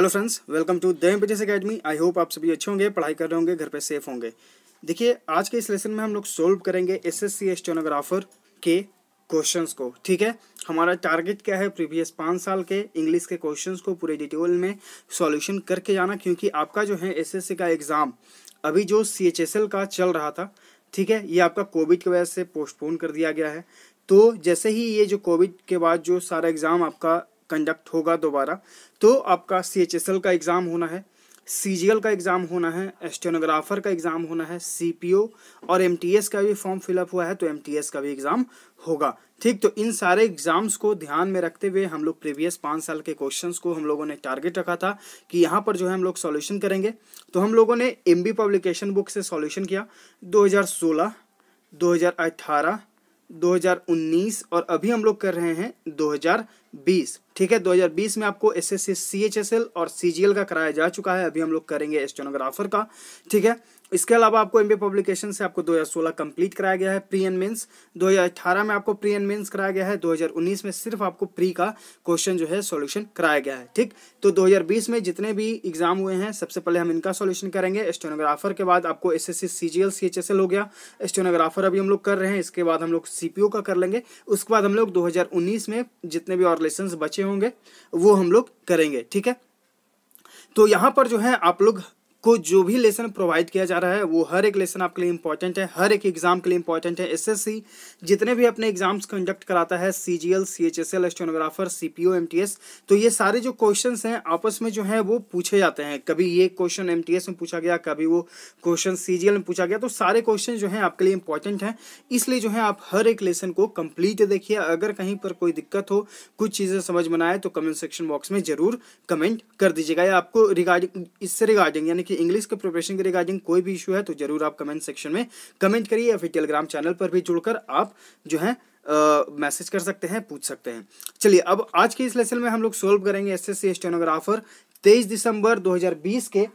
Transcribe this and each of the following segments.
hello friends welcome to दैम एम्पिटिस academy I hope आप सभी अच्छे होंगे पढ़ाई कर रहे होंगे घर पे सेफ होंगे देखिए आज के इस लेसन में हम लोग सोल्व करेंगे एसएससी एस के क्वेश्चंस को ठीक है हमारा टारगेट क्या है प्रीवियस पाँच साल के इंग्लिश के क्वेश्चंस को पूरे डिटेल में सॉल्यूशन करके जाना क्योंकि आपका जो है एस का एग्ज़ाम अभी जो सी का चल रहा था ठीक है ये आपका कोविड की वजह से पोस्टपोन कर दिया गया है तो जैसे ही ये जो कोविड के बाद जो सारा एग्ज़ाम आपका कंडक्ट होगा दोबारा तो आपका सी एच एस एल का एग्ज़ाम होना है सी जी एल का एग्ज़ाम होना है एस्टेनोग्राफर का एग्ज़ाम होना है सी पी ओ और एम टी एस का भी फॉर्म फिलअप हुआ है तो एम टी एस का भी एग्ज़ाम होगा ठीक तो इन सारे एग्ज़ाम्स को ध्यान में रखते हुए हम लोग प्रीवियस पाँच साल के क्वेश्चंस को हम लोगों ने टारगेट रखा था कि यहाँ पर जो है हम लोग सॉल्यूशन करेंगे तो हम लोगों ने एम बी पब्लिकेशन बुक से सॉल्यूशन किया 2016, 2018, 2019 और अभी हम लोग कर रहे हैं 2020 2020 ठीक है 2020 में आपको S S C H S L और सी का कराया जा चुका है अभी हम लोग करेंगे एस्टोनोग्राफर का ठीक है इसके अलावा आपको एमबीए पब्लिकेशन से आपको 2016 कंप्लीट कराया गया है प्री एंड मेंस 2018 में आपको प्री एंड मेंस कराया गया है 2019 में सिर्फ आपको प्री का क्वेश्चन जो है सॉल्यूशन कराया गया है ठीक तो 2020 में जितने भी एग्जाम हुए हैं सबसे पहले हम इनका सॉल्यूशन करेंगे एस्टोनोग्राफर के बाद आपको एस एस सी हो गया एस्टोनोग्राफर अभी हम लोग कर रहे हैं इसके बाद हम लोग सी का कर लेंगे उसके बाद हम लोग दो में जितने भी और लेसन बचे होंगे वो हम लोग करेंगे ठीक है तो यहाँ पर जो है आप लोग को जो भी लेसन प्रोवाइड किया जा रहा है वो हर एक लेसन आपके लिए इंपॉर्टेंट है हर एक एग्जाम के लिए इंपॉर्टेंट है एसएससी जितने भी अपने एग्जाम्स कंडक्ट कराता है C G L C H S L stenographer C P O M T S तो ये सारे जो क्वेश्चन हैं आपस में जो है वो पूछे जाते हैं कभी ये क्वेश्चन एम टी एस में पूछा गया कभी वो क्वेश्चन सी जी एल में पूछा गया तो सारे क्वेश्चन जो है आपके लिए इंपॉर्टेंट है इसलिए जो है आप हर एक लेसन को कंप्लीट देखिए अगर कहीं पर कोई दिक्कत हो कुछ चीज़ें समझ में आए तो कमेंट सेक्शन बॉक्स में जरूर कमेंट कर दीजिएगा या आपको रिगार्डिंग इससे रिगार्डिंग यानी कि इंग्लिश के प्रिपरेशन के रिगार्डिंग कोई भी इशू है तो जरूर आप कमेंट सेक्शन में कमेंट करिए या फिर टेलीग्राम चैनल पर भी जुड़कर आप जो है मैसेज uh, कर सकते हैं पूछ सकते हैं चलिए अब आज के इस लेसन में हम लोग सोल्व करेंगे एस एस सी स्टेनोग्राफर तेईस दिसंबर 2020 के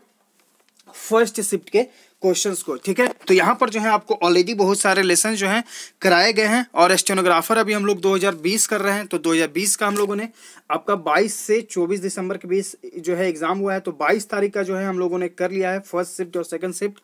फर्स्ट शिफ्ट के क्वेश्चंस को ठीक है तो यहाँ पर जो है आपको ऑलरेडी बहुत सारे लेसन जो हैं कराए गए हैं और एस्टेनोग्राफर अभी हम लोग 2020 कर रहे हैं तो 2020 का हम लोगों ने आपका 22 से 24 दिसंबर के बीच जो है एग्जाम हुआ है तो 22 तारीख का जो है हम लोगों ने कर लिया है फर्स्ट शिफ्ट और सेकेंड शिफ्ट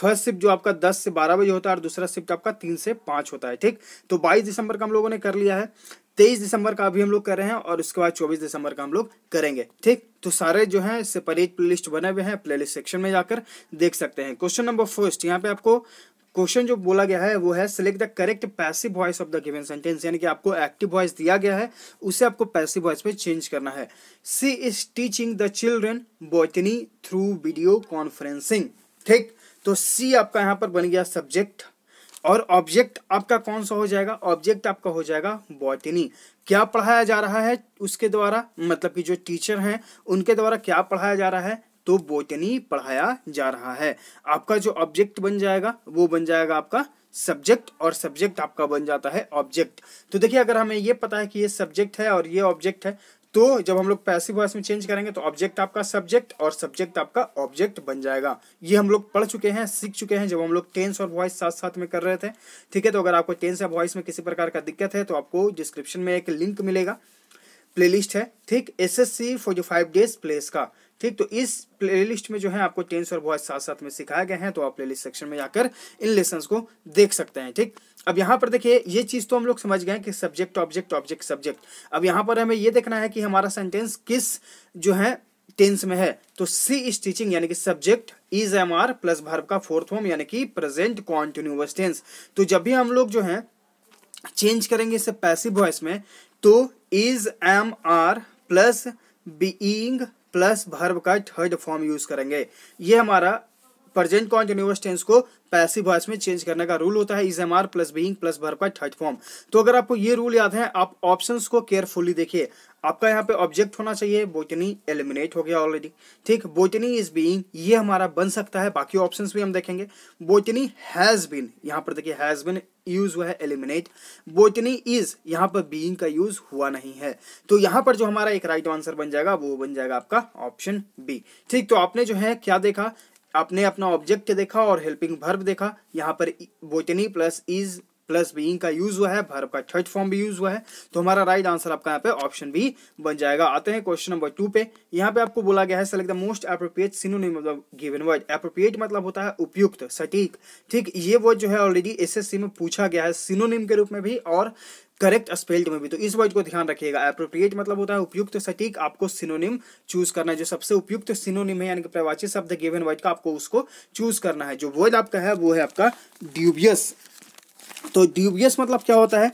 फर्स्ट शिफ्ट जो आपका दस से बारह बजे होता है और दूसरा शिफ्ट आपका तीन से पांच होता है ठीक तो बाईस दिसंबर का हम लोगों ने कर लिया है तेईस दिसंबर का भी हम लोग कर रहे हैं और उसके बाद चौबीस दिसंबर का हम लोग करेंगे ठीक तो सारे जो है सेपरेट प्ले लिस्ट बने हुए हैं प्ले लिस्ट सेक्शन में जाकर देख सकते हैं क्वेश्चन नंबर फर्स्ट यहाँ पे आपको क्वेश्चन जो बोला गया है वो है select the correct passive voice of the given sentence यानी कि आपको एक्टिव वॉइस दिया गया है उसे आपको पैसिव वॉइस में चेंज करना है she is teaching the children botany through video conferencing ठीक तो सी आपका यहाँ पर बन गया सब्जेक्ट और ऑब्जेक्ट आपका कौन सा हो जाएगा ऑब्जेक्ट आपका हो जाएगा बॉटनी क्या पढ़ाया जा रहा है उसके द्वारा मतलब कि जो टीचर हैं उनके द्वारा क्या पढ़ाया जा रहा है तो बोटनी पढ़ाया जा रहा है आपका जो ऑब्जेक्ट बन जाएगा वो बन जाएगा आपका सब्जेक्ट और सब्जेक्ट आपका बन जाता है ऑब्जेक्ट तो देखिए अगर हमें ये पता है कि ये सब्जेक्ट है और ये ऑब्जेक्ट है तो जब हम लोग पैसिव वॉइस में चेंज करेंगे तो ऑब्जेक्ट आपका सब्जेक्ट और सब्जेक्ट आपका ऑब्जेक्ट बन जाएगा ये हम लोग पढ़ चुके हैं सीख चुके हैं जब हम लोग टेंस और वॉइस साथ साथ में कर रहे थे ठीक है तो अगर आपको टेंस या वॉइस में किसी प्रकार का दिक्कत है तो आपको डिस्क्रिप्शन में एक लिंक मिलेगा प्लेलिस्ट है ठीक S S C for G five days plus का ठीक तो इस प्लेलिस्ट में जो है आपको टेंस और वॉइस साथ साथ में सिखाया गया है तो आप प्लेलिस्ट सेक्शन में जाकर इन लेसन को देख सकते हैं ठीक अब यहाँ पर देखिए ये चीज़ तो हम लोग समझ गए कि सब्जेक्ट ऑब्जेक्ट ऑब्जेक्ट सब्जेक्ट अब यहाँ पर हमें ये देखना है कि हमारा सेंटेंस किस जो है टेंस में है तो सी इज टीचिंग यानी कि subject is am are plus verb का फोर्थ होम यानी कि प्रेजेंट कॉन्टिन्यूस टेंस तो जब भी हम लोग जो है चेंज करेंगे इसे पैसिव वॉइस में तो is am are plus being plus verb का थर्ड फॉर्म यूज करेंगे ये हमारा प्रेजेंट कॉन्टिन्यूस टेंस को पैसिव वॉइस में चेंज करने का रूल होता है is am are plus being plus verb पर थर्ड फॉर्म तो अगर आपको ये रूल याद है आप ऑप्शंस को केयरफुली देखिए आपका यहाँ पे ऑब्जेक्ट होना चाहिए बोटनी एलिमिनेट हो गया ऑलरेडी ठीक बोटनी इज बीइंग ये हमारा बन सकता है बाकी ऑप्शंस भी हम देखेंगे बोटनी हैज बीन यहाँ पर देखिए हैज बीन यूज हुआ है एलिमिनेट बोटनी इज यहाँ पर बीइंग का यूज हुआ नहीं है तो यहाँ पर जो हमारा एक राइट right आंसर बन जाएगा वो बन जाएगा आपका ऑप्शन बी ठीक तो आपने जो है क्या देखा आपने अपना ऑब्जेक्ट देखा और हेल्पिंग वर्ब देखा यहाँ पर botany plus is plus being का यूज हुआ है वर्ब का थर्ड फॉर्म भी यूज हुआ है तो हमारा राइट आंसर आपका यहाँ पे ऑप्शन भी बन जाएगा आते हैं क्वेश्चन नंबर टू पे यहाँ पे आपको बोला गया है select the most appropriate synonym मतलब गिवन वर्ड अप्रोप्रिएट मतलब होता है उपयुक्त सटीक ठीक ये वर्ड जो है ऑलरेडी एसएससी में पूछा गया है सिनोनिम के रूप में भी और करेक्ट स्पेल्ड में भी तो इस वर्ड को ध्यान रखिएगा अप्रोप्रिएट मतलब होता है उपयुक्त सटीक आपको सिनोनिम चूज करना है जो सबसे उपयुक्त सिनोनिम है यानी कि प्रवाची शब्द गिवन वर्ड का आपको उसको चूज करना है जो वर्ड आपका है वो है आपका ड्यूबियस तो ड्यूबियस मतलब क्या होता है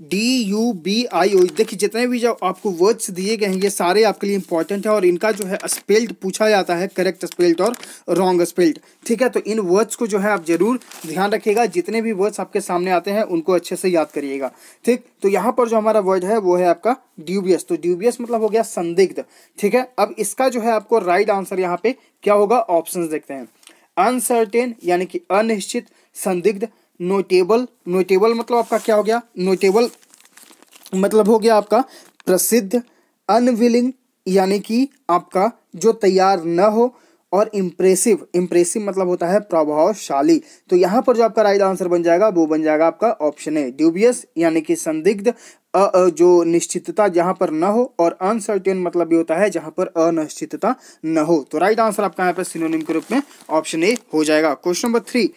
D U B I O देखिए जितने भी जो आपको वर्ड्स दिए गए हैं ये सारे आपके लिए इंपॉर्टेंट है और इनका जो है स्पेल्ड पूछा जाता है करेक्ट स्पेल्ड और रॉन्ग स्पेल्ड ठीक है तो इन वर्ड्स को जो है आप जरूर ध्यान रखिएगा जितने भी वर्ड्स आपके सामने आते हैं उनको अच्छे से याद करिएगा ठीक तो यहाँ पर जो हमारा वर्ड है वो है आपका ड्यूबियस तो ड्यूबियस मतलब हो गया संदिग्ध ठीक है अब इसका जो है आपको राइट आंसर यहाँ पे क्या होगा ऑप्शन देखते हैं अनसर्टेन यानी कि अनिश्चित संदिग्ध नोटेबल नोटेबल मतलब आपका क्या हो गया नोटेबल मतलब हो गया आपका प्रसिद्ध अनविलिंग यानी कि आपका जो तैयार न हो और इम्प्रेसिव इम्प्रेसिव मतलब होता है प्रभावशाली तो यहाँ पर जो आपका राइट आंसर बन जाएगा वो बन जाएगा आपका ऑप्शन ए ड्यूबियस यानी कि संदिग्ध जो निश्चितता जहाँ पर न हो और अनसर्टेन मतलब भी होता है जहाँ पर अनिश्चितता न हो तो राइट आंसर आपका यहाँ पर सिनोनिम के रूप में ऑप्शन ए हो जाएगा question number three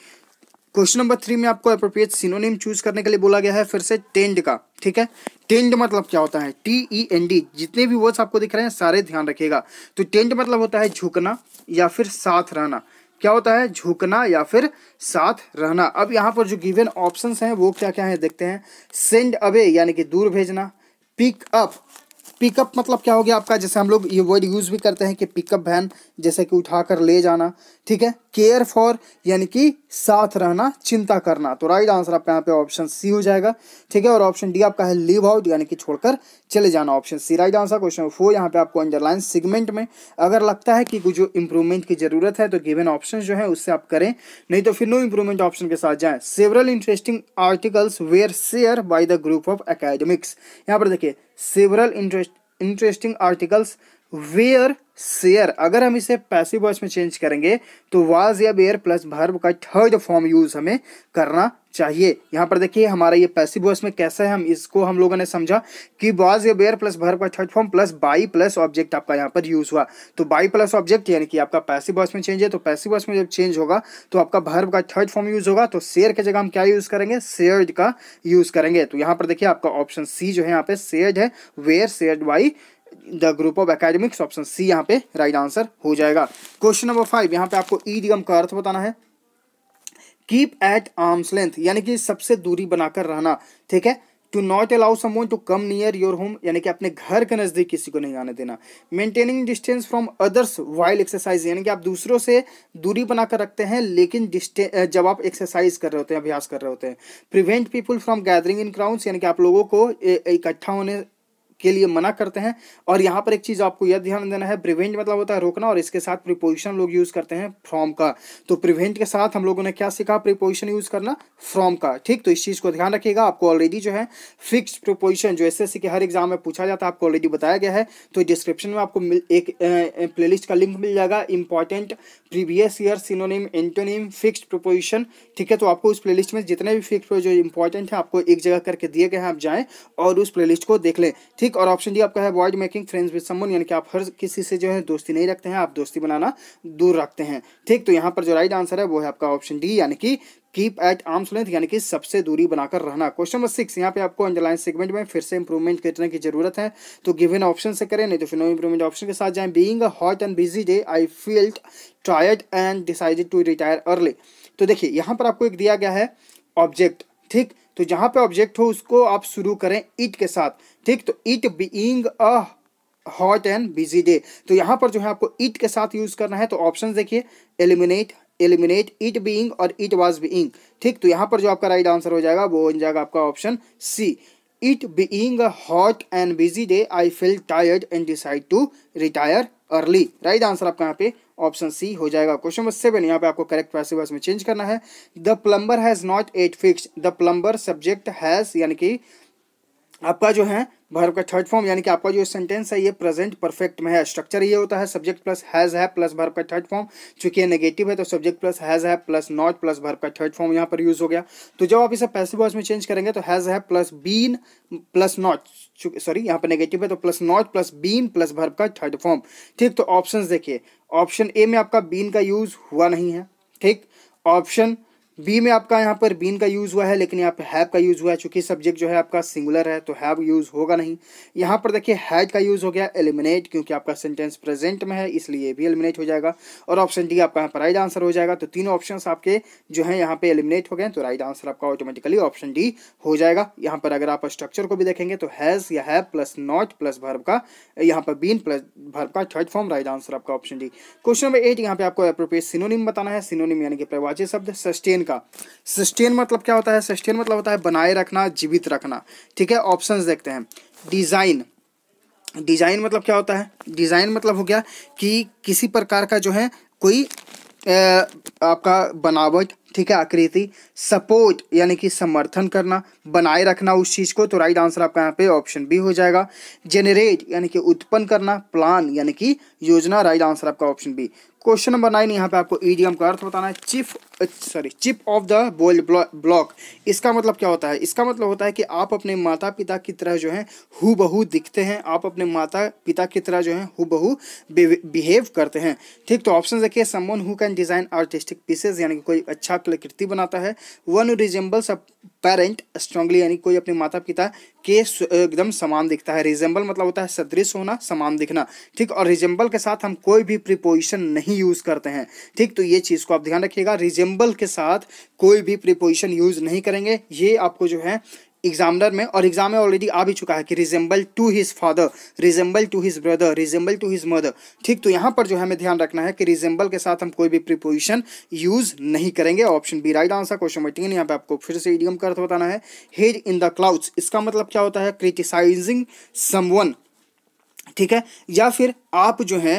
question number three में आपको अप्रोप्रिएट सिनोनिम चूज करने के लिए बोला गया है फिर से टेंड का ठीक है टेंड मतलब क्या होता है टी ई एन डी जितने भी वर्ड्स आपको दिख रहे हैं सारे ध्यान रखिएगा तो टेंड मतलब होता है झुकना या फिर साथ रहना क्या होता है झुकना या फिर साथ रहना अब यहाँ पर जो गिवन ऑप्शंस हैं वो क्या क्या हैं देखते हैं सेंड अवे यानी कि दूर भेजना पिक अप पिकअप मतलब क्या हो गया आपका जैसे हम लोग ये वर्ड यूज़ भी करते हैं कि पिकअप वैन जैसे कि उठा कर ले जाना ठीक है केयर फॉर यानी कि साथ रहना चिंता करना तो राइट आंसर आपका यहाँ पे ऑप्शन सी हो जाएगा ठीक है और ऑप्शन डी आपका है लीव आउट यानी कि छोड़कर चले जाना option C right answer question four यहाँ पे आपको अंडरलाइन सेगमेंट में अगर लगता है कि कुछ जो इंप्रूवमेंट की जरूरत है तो गिवन ऑप्शन जो है उससे आप करें नहीं तो फिर नो इंप्रूवमेंट ऑप्शन के साथ जाए several interesting articles were share by the group of academics यहाँ पर देखिए several interest, interesting articles where share अगर हम इसे पैसिव वॉच में चेंज करेंगे तो वाज या बेयर प्लस भर्व का थर्ड फॉर्म यूज हमें करना चाहिए यहाँ पर देखिए हमारा ये पैसिव वॉइस में कैसा है हम इसको हम लोगों ने समझा कि वाज या बेयर प्लस भर्व का third form plus by plus object आपका यहाँ पर यूज हुआ तो बाई प्लस ऑब्जेक्ट यानी कि आपका पैसिव वॉइस में चेंज है तो पैसिव वॉइस में जब चेंज होगा तो आपका भर्व का थर्ड फॉर्म यूज होगा तो शेयर की जगह हम क्या यूज करेंगे शेयर्ड का यूज करेंगे तो यहाँ पर देखिए आपका ऑप्शन सी जो है यहाँ पे शेयर्ड है were shared by the group of academics option C यहाँ पे राइट आंसर हो जाएगा क्वेश्चन नंबर फाइव यहाँ पे आपको ई निगम का अर्थ बताना है कीप एट आर्म्स लेंथ यानी कि सबसे दूरी बनाकर रहना ठीक है to not allow someone to come near your home यानी कि अपने घर के नज़दीक किसी को नहीं आने देना maintaining distance from others while exercise यानी कि आप दूसरों से दूरी बनाकर रखते हैं लेकिन जब आप एक्सरसाइज कर रहे होते हैं अभ्यास कर रहे होते हैं prevent people from gathering in crowd यानी कि आप लोगों को इकट्ठा होने के लिए मना करते हैं और यहाँ पर एक चीज़ आपको यह ध्यान देना है प्रिवेंट मतलब होता है रोकना और इसके साथ प्रिपोजिशन लोग यूज़ करते हैं फ्रॉम का तो प्रिवेंट के साथ हम लोगों ने क्या सीखा प्रिपोजिशन यूज़ करना फ्रॉम का ठीक तो इस चीज़ को ध्यान रखिएगा आपको ऑलरेडी जो है फिक्स प्रिपोजिशन जो एस के हर एग्जाम में पूछा जाता है आपको ऑलरेडी बताया गया है तो डिस्क्रिप्शन में आपको एक प्लेलिस्ट का लिंक मिल जाएगा important previous year synonym antonym fix preposition ठीक है तो आपको उस प्ले में जितने भी फिक्स जो इंपॉर्टेंट है आपको एक जगह करके दिए गए हैं आप जाए और उस प्ले को देख लें ठीक ठीक और ऑप्शन डी आपका है avoid making friends with someone यानी कि आप हर किसी से जो है दोस्ती नहीं रखते हैं आप दोस्ती बनाना दूर रखते हैं ठीक तो यहाँ पर जो राइट आंसर है वो है आपका ऑप्शन डी यानी कि कीप एट आर्म्स लेंथ यानी कि सबसे दूरी बनाकर रहना क्वेश्चन नंबर सिक्स यहाँ पे आपको अंडरलाइन सेगमेंट में फिर से इंप्रूवमेंट करने की जरूरत है तो गिवन ऑप्शन से करें नहीं तो फिर नो इंप्रूवमेंट ऑप्शन के साथ जाएं being a hot and busy day I feel tired and decided to retire early तो देखिए यहाँ पर आपको एक दिया गया है ऑब्जेक्ट ठीक तो जहां पे ऑब्जेक्ट हो उसको आप शुरू करें इट के साथ ठीक तो it being a hot and busy day तो यहां पर जो है आपको इट के साथ यूज करना है तो ऑप्शन देखिए एलिमिनेट एलिमिनेट इट बीइंग और इट वाज बीइंग ठीक तो यहां पर जो आपका राइट आंसर हो जाएगा वो हो जाएगा आपका option C it being a hot and busy day I feel tired and decide to retire early right answer आपका यहाँ पे ऑप्शन सी हो जाएगा क्वेश्चन नंबर सेवन यहाँ पे आपको करेक्ट पैसिव में चेंज करना है the plumber has not yet fix the plumber subject has यानी कि आपका जो है वर्ब का थर्ड फॉर्म यानी कि आपका जो सेंटेंस है ये प्रेजेंट परफेक्ट में है स्ट्रक्चर ये होता है सब्जेक्ट प्लस हैज़ है प्लस वर्ब का थर्ड फॉर्म चूंकि ये नेगेटिव है तो सब्जेक्ट प्लस हैज़ है प्लस नॉट प्लस वर्ब का थर्ड फॉर्म यहाँ पर यूज़ हो गया तो जब आप इसे पैसिव बॉस में चेंज करेंगे तो हैज़ है plus been plus not sorry यहाँ पर नेगेटिव है तो plus not plus been plus verb का थर्ड फॉर्म ठीक तो ऑप्शन देखिए ऑप्शन ए में आपका बीन का यूज़ हुआ नहीं है ठीक ऑप्शन बी में आपका यहाँ पर बीन का यूज़ हुआ है लेकिन यहाँ पे हैव का यूज़ हुआ है चूँकि सब्जेक्ट जो है आपका सिंगुलर है तो हैव यूज़ होगा नहीं यहाँ पर देखिए हैज का यूज़ हो गया एलिमिनेट क्योंकि आपका सेंटेंस प्रेजेंट में है इसलिए भी एलिमिनेट हो जाएगा और ऑप्शन डी आपका यहाँ पर राइट आंसर हो जाएगा तो तीनों ऑप्शन आपके जो है यहाँ पर एलिमिनेट हो गए तो राइट आंसर आपका ऑटोमेटिकली ऑप्शन डी हो जाएगा यहाँ पर अगर आप स्ट्रक्चर को भी देखेंगे तो हैज़ या have plus not plus verb का यहाँ पर बीन प्लस भर्व का थर्ड फॉर्म राइट आंसर आपका option D question number eight यहाँ पे आपको अप्रोप्रिएट सिनोनिम बताना है सिनोनिम यानी कि प्रवाचित शब्द सस्टेन का सस्टेन मतलब क्या होता है सस्टेन मतलब होता है बनाए रखना जीवित रखना ठीक है ऑप्शंस देखते हैं डिज़ाइन डिज़ाइन मतलब क्या होता है डिज़ाइन मतलब हो गया कि किसी प्रकार का जो है कोई ए, आपका बनावट ठीक है आकृति सपोर्ट यानी कि समर्थन करना बनाए रखना उस चीज़ को तो राइट आंसर आपका यहाँ पे ऑप्शन बी हो जाएगा जेनरेट यानी कि उत्पन्न करना प्लान यानी कि योजना राइट आंसर आपका option B question number nine यहाँ पे आपको ईडीएम का अर्थ बताना है chief sorry chip off the old block इसका मतलब क्या होता है इसका मतलब होता है कि आप अपने माता पिता की तरह जो है हु बहु दिखते हैं आप अपने माता पिता की तरह जो है हु बहु बिहेव करते हैं ठीक तो ऑप्शन देखिए someone who can design artistic pieces यानी कि कोई अच्छा कलाकृति बनाता है one resembles a parent strongly यानी कोई अपने माता पिता के एकदम समान दिखता है रिजेंबल मतलब होता है सदृश होना समान दिखना ठीक और रिजेंबल के साथ हम कोई भी प्रिपोजिशन नहीं यूज़ करते हैं ठीक तो ये चीज़ को आप ध्यान रखिएगा रिजेंबल सिंबल के साथ कोई भी प्रिपोजिशन यूज़ नहीं करेंगे ये आपको जो है एग्जामिनर में और एग्जाम में ऑलरेडी आ भी चुका है कि resemble to his father resemble to his brother resemble to his mother ठीक तो यहाँ पर जो है हमें ध्यान रखना है कि रिजेंबल के साथ हम कोई भी प्रिपोजिशन यूज नहीं करेंगे option B right answer question number तीन यहाँ पे आपको फिर से इडियम का अर्थ बताना है हेज इन द क्लाउड्स इसका मतलब क्या होता है क्रिटिसाइजिंग समवन ठीक है या फिर आप जो है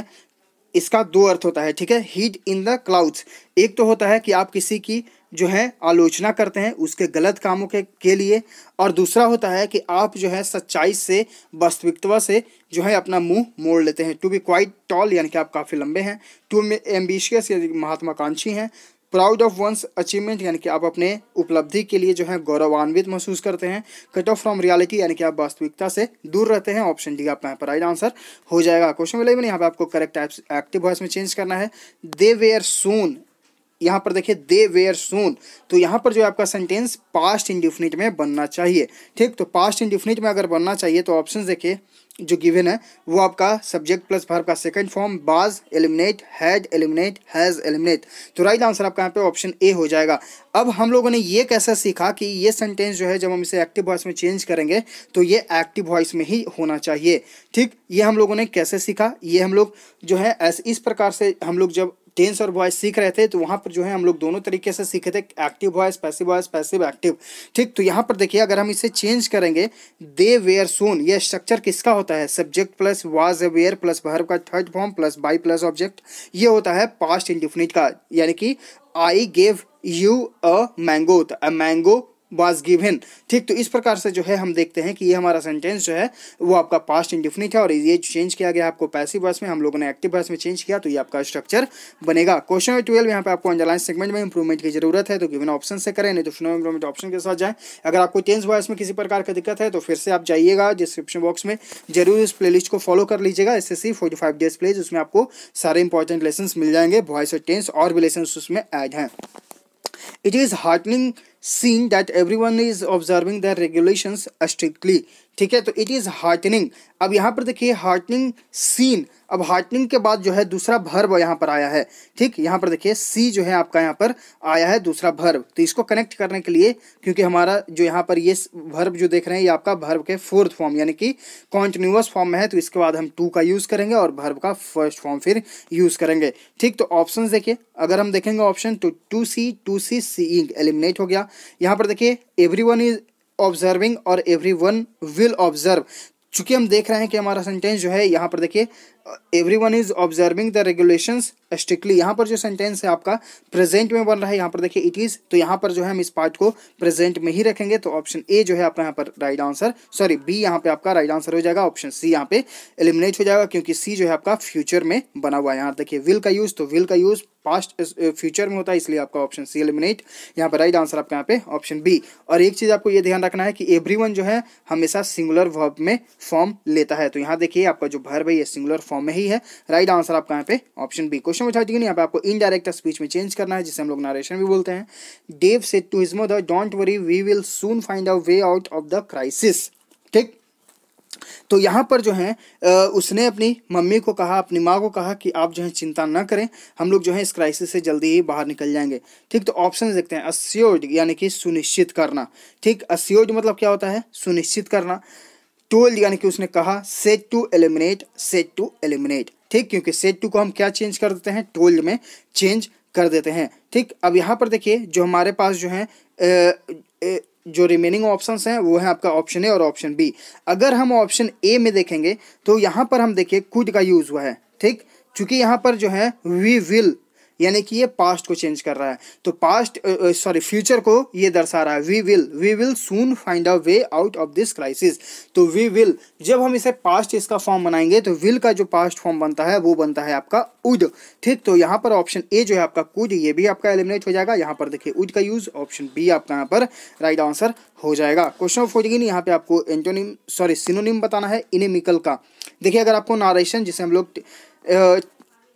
इसका दो अर्थ होता है ठीक है हीट इन द क्लाउड्स एक तो होता है कि आप किसी की जो है आलोचना करते हैं उसके गलत कामों के के लिए और दूसरा होता है कि आप जो है सच्चाई से वास्तविकता से जो है अपना मुंह मोड़ लेते हैं टू बी क्वाइट टॉल यानी कि आप काफ़ी लंबे हैं टू एम्बिशियस महात्माकांक्षी हैं प्राउड ऑफ वंस अचीवमेंट यानी कि आप अपने उपलब्धि के लिए जो है गौरवान्वित महसूस करते हैं कट ऑफ फ्रॉम रियलिटी यानी कि आप वास्तविकता से दूर रहते हैं ऑप्शन डी आपका यहाँ पर राइट आंसर हो जाएगा क्वेश्चन इलेवन यहाँ पर आपको करेक्ट एक्टिव वॉइस में चेंज करना है दे वेयर सून यहाँ पर देखिए दे वेयर सून तो यहाँ पर जो आपका सेंटेंस पास्ट इंडिफिनिट में बनना चाहिए ठीक तो पास्ट इंडिफिनिट में अगर बनना चाहिए तो ऑप्शन देखिए जो गिवन है वो आपका सब्जेक्ट प्लस भर का second form was eliminate had eliminate has eliminate तो राइट आंसर आपका यहाँ पे ऑप्शन ए हो जाएगा अब हम लोगों ने ये कैसा सीखा कि ये सेंटेंस जो है जब हम इसे एक्टिव वॉइस में चेंज करेंगे तो ये एक्टिव वॉइस में ही होना चाहिए ठीक ये हम लोगों ने कैसे सीखा ये हम लोग जो है ऐसे इस प्रकार से हम लोग जब टेंस और वॉइस सीख रहे थे तो वहाँ पर जो है हम लोग दोनों तरीके से सीखे थे active voice passive voice passive active ठीक तो यहाँ पर देखिए अगर हम इसे चेंज करेंगे दे वेयर सोन यह स्ट्रक्चर किसका होता है subject plus was were plus भर का third form plus by plus object ये होता है पास्ट इंडिफिनिट का यानी कि I gave you a mango a mango was given ठीक तो इस प्रकार से जो है हम देखते हैं कि ये हमारा सेंटेंस जो है वो आपका पास्ट इंडिफिनिट है और ये चेंज किया गया आपको पैसिव वर्स में हम लोगों ने एक्टिव वर्स में चेंज किया तो ये आपका स्ट्रक्चर बनेगा क्वेश्चन नंबर ट्वेल्व यहाँ पे आपको अंडरलाइन सेगमेंट में इंप्रूवमेंट की जरूरत है तो गिवन ऑप्शन से करें नहीं तो फिनो इंप्रूवमेंट ऑप्शन के साथ जाए अगर आपको टेंस वॉयस में किसी प्रकार की दिक्कत है तो फिर से आप जाइएगा डिस्क्रिप्शन बॉक्स में जरूर इस प्ले को फॉलो कर लीजिएगा S S forty five days plus उसमें आपको सारे इंपॉर्टेंट लेसन मिल जाएंगे वॉइस और टेंस और भी लेसन उसमें ऐड हैं it is heartening seen that every one is observing the regulation strictly ठीक है तो इट इज़ हार्टनिंग अब यहाँ पर देखिए हार्टनिंग सीन अब हार्टनिंग के बाद जो है दूसरा भर्व यहाँ पर आया है ठीक यहाँ पर देखिए सी जो है आपका यहाँ पर आया है दूसरा भर्व तो इसको कनेक्ट करने के लिए क्योंकि हमारा जो यहाँ पर ये भर्व जो देख रहे हैं ये आपका भर्व के फोर्थ फॉर्म यानी कि कॉन्टिन्यूस फॉर्म में है तो इसके बाद हम टू का यूज़ करेंगे और भर्व का फर्स्ट फॉर्म फिर यूज़ करेंगे ठीक तो ऑप्शन देखिए अगर हम देखेंगे ऑप्शन तो two C two C C eliminate हो गया यहाँ पर देखिए एवरी वन इज ऑब्जर्विंग और एवरी वन विल ऑब्जर्व चूंकि हम देख रहे हैं कि हमारा सेंटेंस जो है यहाँ पर देखिए every one is observing the regulation strictly यहाँ पर जो सेंटेंस है आपका प्रेजेंट में बन रहा है यहाँ पर देखिए इट इज तो यहाँ पर जो है हम इस पार्ट को प्रेजेंट में ही रखेंगे तो ऑप्शन ए जो है आपका यहाँ पर राइट आंसर सॉरी बी यहाँ पे आपका राइट आंसर हो जाएगा ऑप्शन सी यहाँ पे एलिमिनेट हो जाएगा क्योंकि सी जो है आपका फ्यूचर में बना हुआ है यहाँ देखिए विल का यूज तो विल का यूज पास्ट फ्यूचर में होता है इसलिए आपका ऑप्शन सी एलिमिनेट यहाँ पर राइट आंसर आपका यहाँ पे ऑप्शन बी और एक चीज़ आपको ये ध्यान रखना है कि एवरी जो है हमेशा सिंगुलर वर्ब में फॉर्म लेता है तो यहाँ देखिए आपका जो भर भाई है सिंगुलर फॉर्म में ही है राइट आंसर आपका यहाँ पे option B question number thirteen यहाँ पे आपको इनडायरेक्ट स्पीच में चेंज करना है जिसे हम लोग नारेशन भी बोलते हैं Dave said to his mother don't worry we will soon find a way out of the crisis ठीक तो यहाँ पर जो है उसने अपनी मम्मी को कहा अपनी माँ को कहा कि आप जो है चिंता ना करें हम लोग जो है इस क्राइसिस से जल्दी ही बाहर निकल जाएंगे ठीक तो ऑप्शन देखते हैं अस्योर्ड यानी कि सुनिश्चित करना ठीक अस्योर्ड मतलब क्या होता है सुनिश्चित करना टोल यानी कि उसने कहा said to eliminate said to eliminate ठीक क्योंकि सेट टू को हम क्या चेंज कर देते हैं टोल में चेंज कर देते हैं ठीक अब यहाँ पर देखिए जो हमारे पास जो है ए, ए, जो रिमेनिंग ऑप्शन हैं वो है आपका ऑप्शन ए और ऑप्शन बी अगर हम ऑप्शन ए में देखेंगे तो यहाँ पर हम देखिए कुड का यूज़ हुआ है ठीक चूंकि यहाँ पर जो है वी विल यानी कि ये पास्ट को चेंज कर रहा है तो पास्ट सॉरी फ्यूचर को ये दर्शा रहा है we will we will soon find a way out of this crisis तो वी विल जब हम इसे पास्ट इसका फॉर्म बनाएंगे तो विल का जो पास्ट फॉर्म बनता है वो बनता है आपका उड ठीक तो यहाँ पर ऑप्शन ए जो है आपका कुड ये भी आपका एलिमिनेट हो जाएगा यहाँ पर देखिए उड का यूज ऑप्शन बी आपका यहाँ पर राइट आंसर हो जाएगा क्वेश्चन फोर्टीन यहाँ पे आपको एंटोनिम सॉरी सिनोनिम बताना है इनिमिकल का देखिए अगर आपको नारेशन जिसे हम लोग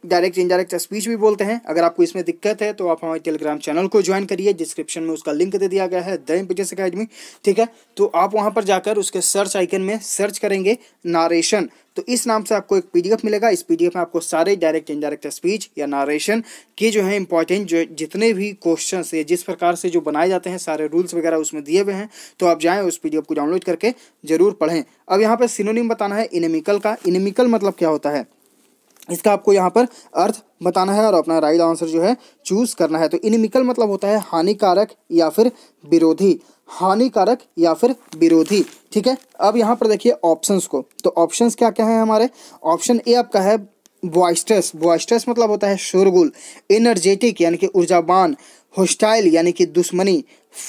डायरेक्ट इनडायरेक्ट स्पीच भी बोलते हैं अगर आपको इसमें दिक्कत है तो आप हमारे टेलीग्राम चैनल को ज्वाइन करिए डिस्क्रिप्शन में उसका लिंक दे दिया गया है द इम्पिटेंस अकेडमी ठीक है तो आप वहाँ पर जाकर उसके सर्च आइकन में सर्च करेंगे नारेशन तो इस नाम से आपको एक पीडीएफ मिलेगा इस पीडीएफ में आपको सारे डायरेक्ट इनडायरेक्ट स्पीच या नारेशन के जो है इंपॉर्टेंट जो जितने भी क्वेश्चन या जिस प्रकार से जो बनाए जाते हैं सारे रूल्स वगैरह उसमें दिए हुए हैं तो आप जाएँ उस पीडीएफ को डाउनलोड करके जरूर पढ़ें अब यहाँ पर सिनोनिम बताना है इनेमिकल का इनेमिकल मतलब क्या होता है इसका आपको यहाँ पर अर्थ बताना है और अपना राइट आंसर जो है चूज करना है तो इनिमिकल मतलब होता है हानिकारक या फिर विरोधी हानिकारक या फिर विरोधी ठीक है अब यहाँ पर देखिए ऑप्शंस को तो ऑप्शंस क्या क्या है हमारे ऑप्शन ए आपका है बॉइस्ट्रेस बॉइस्ट्रेस मतलब होता है शोरगुल एनर्जेटिक यानी कि ऊर्जावान होस्टाइल यानी कि दुश्मनी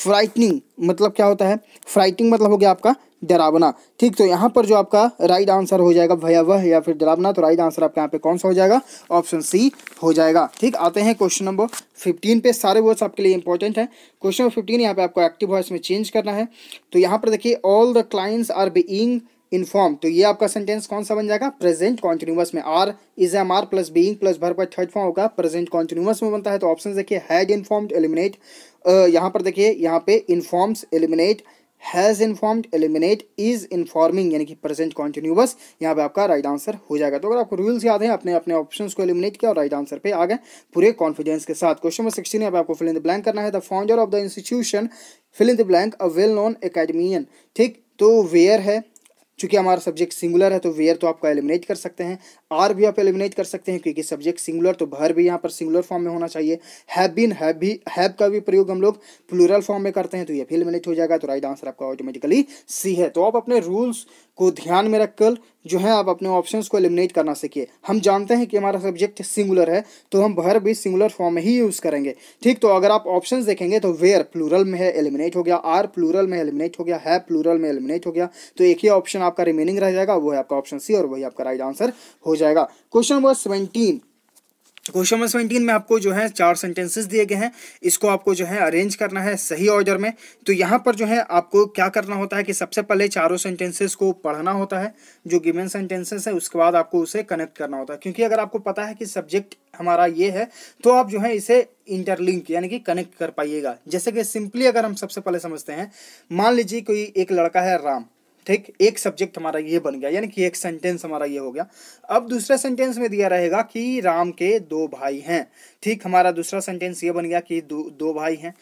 फ्राइटनिंग मतलब क्या होता है फ्राइटिंग मतलब हो गया आपका डरावना ठीक तो यहाँ पर जो आपका राइट आंसर हो जाएगा भयावह या फिर डरावना तो राइट आंसर आपका यहाँ पे कौन सा हो जाएगा ऑप्शन सी हो जाएगा ठीक आते हैं क्वेश्चन नंबर फिफ्टीन पे सारे वर्ड्स आपके लिए इंपॉर्टेंट है क्वेश्चन नंबर फिफ्टीन यहाँ पे आपको एक्टिव वॉइस में चेंज करना है तो यहाँ पर देखिए all the clients are being inform तो ये आपका सेंटेंस कौन सा बन जाएगा प्रेजेंट कॉन्टिन्यूस में are is am are plus being plus verb पर थर्ड फॉर्म होगा प्रेजेंट कॉन्टिन्यूस में बनता है तो ऑप्शन देखिए हैड इनफॉर्म एलिमिनेट यहाँ पर देखिए यहाँ पे informs eliminate has informed eliminate is informing यानी कि प्रेजेंट कॉन्टिन्यूस यहाँ पे आपका राइट right आंसर हो जाएगा तो अगर आपको रूल्स याद है अपने अपने ऑप्शंस को एलिमिनेट किया और राइट आंसर पे आ गए पूरे कॉन्फिडेंस के साथ क्वेश्चन नंबर सिक्सटीन यहाँ पे आपको फिल इन द ब्लैंक करना है the founder of the institution fill in the blank a well known academician ठीक तो वेयर है चूंकि हमारा सब्जेक्ट सिंगुलर है तो वेयर तो आपका एलिमिनेट कर सकते हैं आर भी आप एलिमिनेट कर सकते हैं क्योंकि सब्जेक्ट सिंगुलर तो भर भी यहाँ पर सिंगुलर फॉर्म में होना चाहिए हैव बीन हैव भी हैव का भी प्रयोग हम लोग प्लूरल फॉर्म में करते हैं तो ये भी एलिमिनेट हो जाएगा तो राइट आंसर आपका ऑटोमेटिकली सी है तो आप अपने रूल्स को ध्यान में रखकर जो है आप अपने ऑप्शन को एलिमिनेट करना सीखिए हम जानते हैं कि हमारा सब्जेक्ट सिंगुलर है तो हम भर भी सिंगुलर फॉर्म में ही यूज़ करेंगे ठीक तो अगर आप ऑप्शन देखेंगे तो वेयर प्लूरल में है एलिमिनेट हो गया आर प्लूरल में एलिमिनेट हो गया है प्लूरल में एलिमिनेट हो गया तो एक ही ऑप्शन आपका रिमेनिंग रह जाएगा वो है आपका ऑप्शन सी और वही आपका राइट आंसर हो जाएगा question number seventeen question number seventeen में आपको जो है चार सेंटेंसेस दिए गए हैं इसको आपको जो है अरेंज करना है सही ऑर्डर में तो यहाँ पर जो है आपको क्या करना होता है कि सबसे पहले चारों सेंटेंसेस को पढ़ना होता है जो गिवन सेंटेंसेस है उसके बाद आपको उसे कनेक्ट करना होता है क्योंकि अगर आपको पता है कि सब्जेक्ट हमारा ये है तो आप जो है इसे इंटरलिंक यानी कि कनेक्ट कर पाइएगा जैसे कि सिंपली अगर हम सबसे पहले समझते हैं मान लीजिए कोई एक लड़का है राम ठीक एक सब्जेक्ट हमारा ये बन गया यानी कि एक सेंटेंस हमारा ये हो गया अब दूसरा सेंटेंस में दिया रहेगा कि राम के दो भाई हैं ठीक हमारा दूसरा सेंटेंस ये बन गया कि दो दो भाई हैं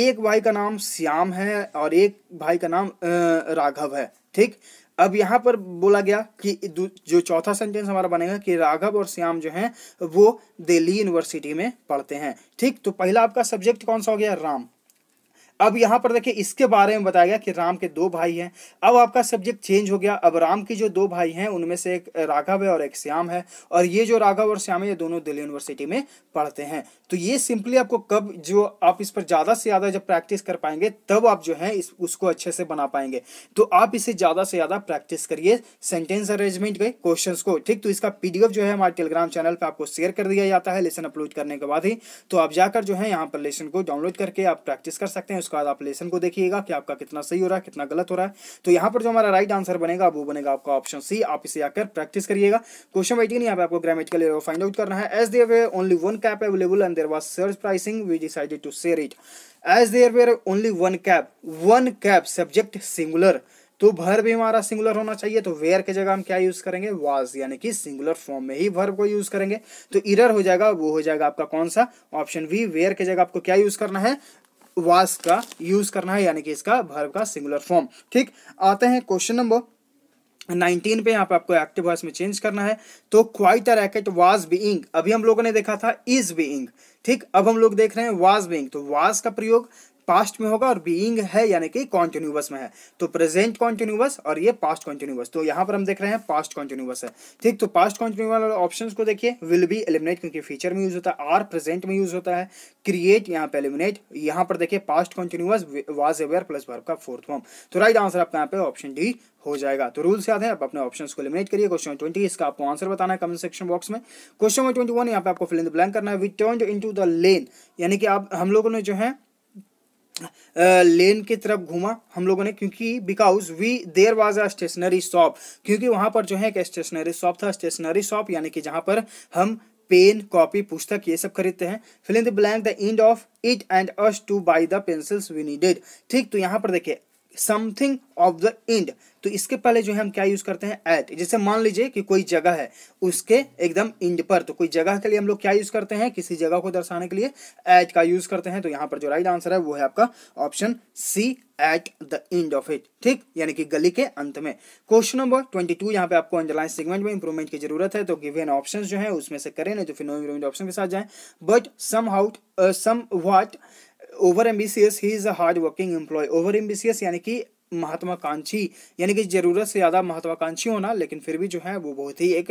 एक भाई का नाम श्याम है और एक भाई का नाम राघव है ठीक अब यहाँ पर बोला गया कि जो चौथा सेंटेंस हमारा बनेगा कि राघव और श्याम जो हैं वो दिल्ली यूनिवर्सिटी में पढ़ते हैं ठीक तो पहला आपका सब्जेक्ट कौन सा हो गया राम अब यहाँ पर देखिए इसके बारे में बताया गया कि राम के दो भाई हैं अब आपका सब्जेक्ट चेंज हो गया अब राम के जो दो भाई हैं उनमें से एक राघव है और एक श्याम है और ये जो राघव और श्याम है ये दोनों दिल्ली यूनिवर्सिटी में पढ़ते हैं तो ये सिंपली आपको कब जो आप इस पर ज़्यादा से ज़्यादा जब प्रैक्टिस कर पाएंगे तब आप जो है इस उसको अच्छे से बना पाएंगे तो आप इसे ज़्यादा से ज़्यादा प्रैक्टिस करिए सेंटेंस अरेंजमेंट के क्वेश्चन को ठीक तो इसका पी जो है हमारे टेलीग्राम चैनल पर आपको शेयर कर दिया जाता है लेसन अपलोड करने के बाद ही तो आप जाकर जो है यहाँ पर लेसन को डाउनलोड करके आप प्रैक्टिस कर सकते हैं उसके बाद आप लेसन को देखिएगा कि आपका कितना सही हो रहा है कितना गलत हो रहा है तो यहाँ पर जो हमारा राइट आंसर बनेगा वो बनेगा आपका ऑप्शन सी आप इसे आकर प्रैक्टिस करिएगा क्वेश्चन बैठे नहीं पे आपको ग्रामेटिकल एरर फाइंड आउट करना है as there way only one cap available and there was search pricing we decided to share it as there were only one cap one cap subject singular तो भर भी हमारा singular होना चाहिए तो where की जगह हम क्या यूज करेंगे वाज यानी कि सिंगुलर फॉर्म में ही भर को यूज करेंगे तो इरर हो जाएगा वो हो जाएगा आपका कौन सा ऑप्शन वी वेयर की जगह आपको क्या यूज करना है वास का यूज करना है यानी कि इसका भर्व का सिंगुलर फॉर्म ठीक आते हैं क्वेश्चन नंबर नाइनटीन पे यहाँ पे आपको एक्टिव वॉइस में चेंज करना है तो quite a racket was being अभी हम लोगों ने देखा था इज बीइंग ठीक अब हम लोग देख रहे हैं वाज बीइंग तो वाज का प्रयोग पास्ट में होगा और बीइंग है यानी कि कॉन्टिन्यूस में है तो प्रेजेंट कॉन्टिन्यूस और ये पास्ट कॉन्टिन्यूस तो यहाँ पर हम देख रहे हैं पास्ट कॉन्टिन्यूस है ठीक तो पास्ट कॉन्टिन्यूस वाले ऑप्शन को देखिए विल बी एलिमिनेट क्योंकि फ्यूचर में यूज होता है आर प्रेजेंट में यूज होता है क्रिएट यहाँ पे एलिमिनेट यहाँ पर देखिए past continuous was aware plus verb का फोर्थ फॉर्म तो राइट आंसर आपका यहाँ पे ऑप्शन डी हो जाएगा तो रूल्स याद है आप अपने ऑप्शंस को एलिमिनेट करिए क्वेश्चन ट्वेंटी इसका आपको आंसर बताना है कमेंट सेक्शन बॉक्स में क्वेश्चन में ट्वेंटी वन यहाँ पे आपको फिल इन द ब्लैंक करना है we turn into the lane यानी कि आप हम लोगों ने जो है लेन की तरफ घूमा हम लोगों ने क्योंकि because we there was a stationery shop क्योंकि वहां पर जो है एक स्टेशनरी शॉप था स्टेशनरी शॉप यानी कि जहां पर हम पेन कॉपी पुस्तक ये सब खरीदते हैं fill in the blank the end of it and us to buy the pencils we needed ठीक तो यहाँ पर देखिए समथिंग ऑफ द एंड तो इसके पहले जो है हम क्या यूज़ करते हैं एट जैसे मान लीजिए कि कोई जगह है उसके एकदम इंड पर तो कोई जगह के लिए हम लोग क्या यूज़ करते हैं किसी जगह को दर्शाने के लिए एट का यूज़ करते हैं तो यहाँ पर जो राइट आंसर है वो है आपका option C at the end of it ठीक यानी कि गली के अंत में क्वेश्चन नंबर ट्वेंटी टू यहाँ पे आपको अंडरलाइन सेगमेंट में इंप्रूवमेंट की जरूरत है तो गिवेन ऑप्शंस जो है उसमें से करें तो फिर नो इंप्रूवमेंट ऑप्शन के साथ जाएं but somehow somewhat over ambitious he is a hard working employ over ambitious यानी कि महत्वाकांक्षी यानी कि ज़रूरत से ज़्यादा महत्वाकांक्षी होना लेकिन फिर भी जो है वो बहुत ही एक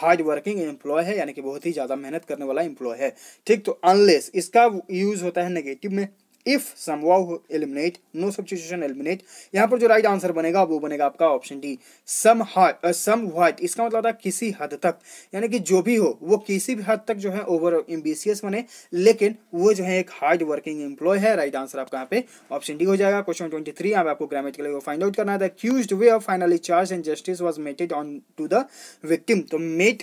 हार्ड वर्किंग एम्प्लॉय है यानी कि बहुत ही ज़्यादा मेहनत करने वाला एम्प्लॉय है ठीक तो अनलेस इसका यूज़ होता है नेगेटिव में if somehow eliminate no substitution eliminate यहाँ पर जो राइट right आंसर बनेगा वो बनेगा आपका option D some somewhat इसका मतलब होता है किसी हद तक यानी कि जो भी हो वो किसी भी हद तक जो है ओवर एम्बिसियस बने लेकिन वो जो है एक हार्ड वर्किंग एम्प्लॉय है राइट right आंसर आपका यहाँ पे ऑप्शन डी हो जाएगा क्वेश्चन ट्वेंटी थ्री आप आपको ग्रामेट के लिए फाइंड आउट करना था क्यूज way of finally charge and justice was meted on to the victim तो मेट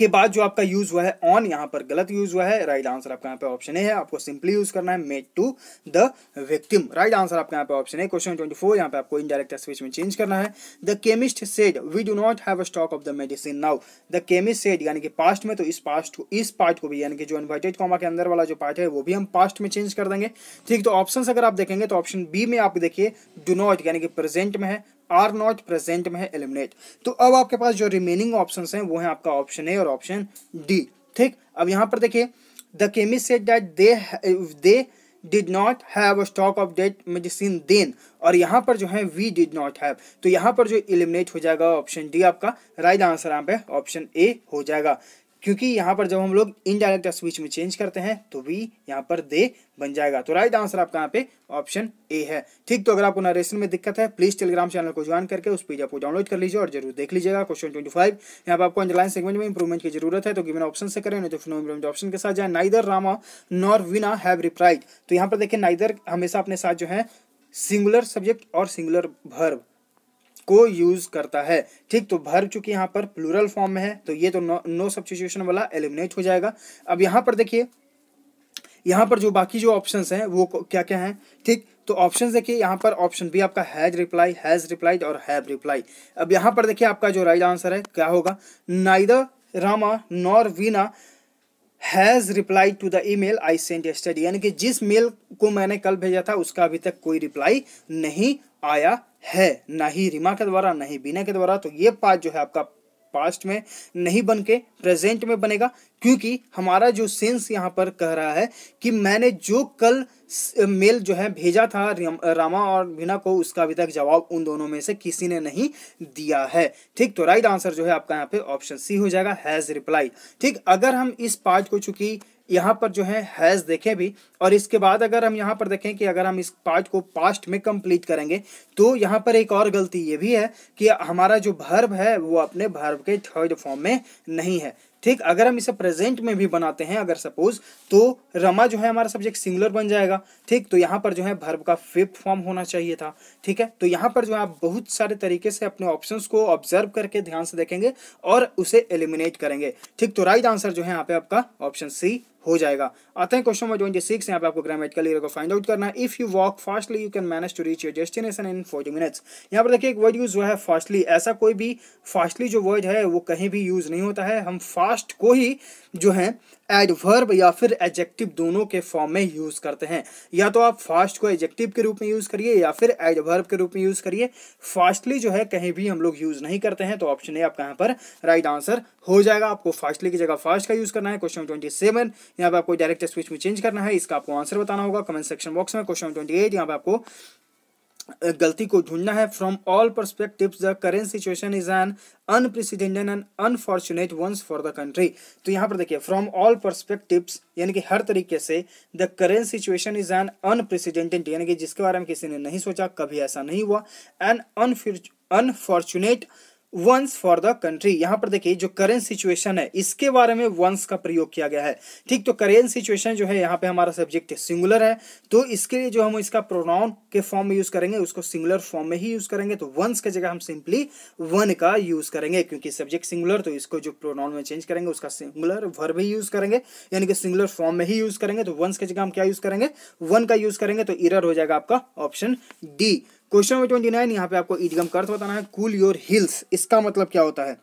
के बाद जो आपका यूज हुआ है ऑन यहाँ पर गलत यूज हुआ है राइट आंसर आपका यहाँ पे ऑप्शन ए है आपको सिंपली यूज करना है made to the victim right answer आपका यहाँ पे option A question twenty four यहाँ पे आपको इनडायरेक्ट स्पीच में चेंज करना है the chemist said we do not have a stock of the medicine now the chemist said यानी कि पास्ट में तो इस पास्ट को इस पार्ट को भी यानी कि जो इन्वर्टेड कॉमा के अंदर वाला जो पार्ट है वो भी हम पास्ट में चेंज कर देंगे ठीक तो ऑप्शन अगर आप देखेंगे तो ऑप्शन बी में आप देखिए डू नॉट यानी कि प्रेजेंट में है आर नॉट प्रेजेंट में है एलिमिनेट तो अब आपके पास जो रिमेनिंग ऑप्शन है वो है आपका ऑप्शन ए और ऑप्शन डी ठीक अब यहाँ पर देखिए the chemist said that they they did not have a stock of that medicine then और यहाँ पर जो है वी डिड नॉट हैव तो यहाँ पर जो इलिमिनेट हो जाएगा ऑप्शन डी आपका राइट आंसर यहाँ पे ऑप्शन ए हो जाएगा क्योंकि यहाँ पर जब हम लोग इनडायरेक्ट स्पीच में चेंज करते हैं तो भी यहाँ पर दे बन जाएगा तो राइट आंसर आपका यहाँ पे ऑप्शन ए है ठीक तो अगर आपको नरेशन में दिक्कत है प्लीज टेलीग्राम चैनल को ज्वाइन करके उस पेज आपको डाउनलोड कर लीजिए और जरूर देख लीजिएगा क्वेश्चन ट्वेंटी फाइव यहाँ पर आपको अंडरलाइन सेगमेंट में इंप्रूवमेंट की जरूरत है तो गिवन ऑप्शन से करें तो फिर इंप्रूवमेंट ऑप्शन के साथ जाए neither Rama nor Veena have replied तो यहाँ पर देखिए नाइदर हमेशा अपने साथ जो है सिंगुलर सब्जेक्ट और सिंगुलर भर्ब को यूज करता है ठीक तो भर चुकी यहाँ पर प्लूरल फॉर्म में है तो ये तो नो नो सब्सिट्यूशन वाला एलिमिनेट हो जाएगा अब यहाँ पर देखिए यहाँ पर जो बाकी जो ऑप्शन हैं वो क्या क्या हैं ठीक तो ऑप्शन देखिए यहाँ पर ऑप्शन बी आपका हैज रिप्लाई हैज रिप्लाइड और हैव रिप्लाई अब यहाँ पर देखिए आपका जो राइट आंसर है क्या होगा neither Rama nor Veena has reply to the email I sent study यानी कि जिस मेल को मैंने कल भेजा था उसका अभी तक कोई रिप्लाई नहीं आया है ना ही रिमा के द्वारा ना ही बीना के द्वारा तो ये पार्ट जो है आपका पास्ट में नहीं बन के प्रेजेंट में बनेगा क्योंकि हमारा जो सेंस यहाँ पर कह रहा है कि मैंने जो कल मेल जो है भेजा था रामा और बीना को उसका अभी तक जवाब उन दोनों में से किसी ने नहीं दिया है ठीक तो राइट आंसर जो है आपका यहाँ पे ऑप्शन सी हो जाएगा हैज रिप्लाई ठीक अगर हम इस पार्ट को चूंकि यहाँ पर जो है हैज़ देखें भी और इसके बाद अगर हम यहाँ पर देखें कि अगर हम इस पार्ट को पास्ट में कंप्लीट करेंगे तो यहाँ पर एक और गलती ये भी है कि हमारा जो भर्व है वो अपने भर्व के थर्ड फॉर्म में नहीं है ठीक अगर हम इसे प्रेजेंट में भी बनाते हैं अगर सपोज तो रमा जो है हमारा सब्जेक्ट सिंगुलर बन जाएगा ठीक तो यहाँ पर जो है भर्व का फिफ्थ फॉर्म होना चाहिए था ठीक है तो यहाँ पर जो है आप बहुत सारे तरीके से अपने ऑप्शंस को ऑब्जर्व करके ध्यान से देखेंगे और उसे एलिमिनेट करेंगे ठीक तो राइट आंसर जो है यहाँ पे आपका ऑप्शन सी हो जाएगा आते हैं क्वेश्चन नंबर ट्वेंटी सिक्स यहाँ पे आपको ग्रामेटिकल एरिया को फाइंड आउट करना if you walk fastly you can manage to reach your destination in forty minutes यहाँ पर देखिए एक वर्ड यूज हुआ है फास्टली ऐसा कोई भी फास्टली जो वर्ड है वो कहीं भी यूज नहीं होता है हम फास्ट को ही जो है एडवर्ब या फिर एडजेक्टिव दोनों के फॉर्म में यूज़ करते हैं या तो आप फास्ट को एडजेक्टिव के रूप में यूज़ करिए या फिर एडवर्ब के रूप में यूज़ करिए फास्टली जो है कहीं भी हम लोग यूज़ नहीं करते हैं तो ऑप्शन ए आपका यहाँ पर राइट आंसर हो जाएगा आपको फास्टली की जगह फास्ट का यूज़ करना है क्वेश्चन ट्वेंटी सेवन यहाँ पर आपको डायरेक्ट स्पीच में चेंज करना है इसका आपको आंसर बताना होगा कमेंट सेक्शन बॉक्स में क्वेश्चन ट्वेंटी एट यहाँ पर आपको गलती को ढूंढना है from all perspective the current situation is an unprecedented and unfortunate once for the country तो यहाँ पर देखिए फ्रॉम ऑल परस्पेक्टिव्स यानी कि हर तरीके से the current situation is an unprecedented यानी कि जिसके बारे में किसी ने नहीं सोचा कभी ऐसा नहीं हुआ and unfortunate once for the country यहां पर देखिए जो करेंट सिचुएशन है इसके बारे में वंस का प्रयोग किया गया है ठीक तो करेंट सिचुएशन जो है यहाँ पे हमारा सब्जेक्ट सिंगुलर है तो इसके लिए जो हम इसका प्रोनाउन के फॉर्म में यूज करेंगे उसको सिंगुलर फॉर्म में ही यूज करेंगे तो वंस की जगह हम सिंपली वन का यूज करेंगे क्योंकि सब्जेक्ट सिंगुलर तो इसको जो प्रोनाउन में चेंज करेंगे उसका सिंगुलर वर्ब ही यूज करेंगे यानी कि सिंगुलर फॉर्म में ही यूज करेंगे तो वंस की जगह हम क्या यूज करेंगे वन का यूज करेंगे तो इरर हो जाएगा आपका option D question number twenty nine यहाँ पे आपको ईदगम का अर्थ बताना है कूल योर हिल्स इसका मतलब क्या होता है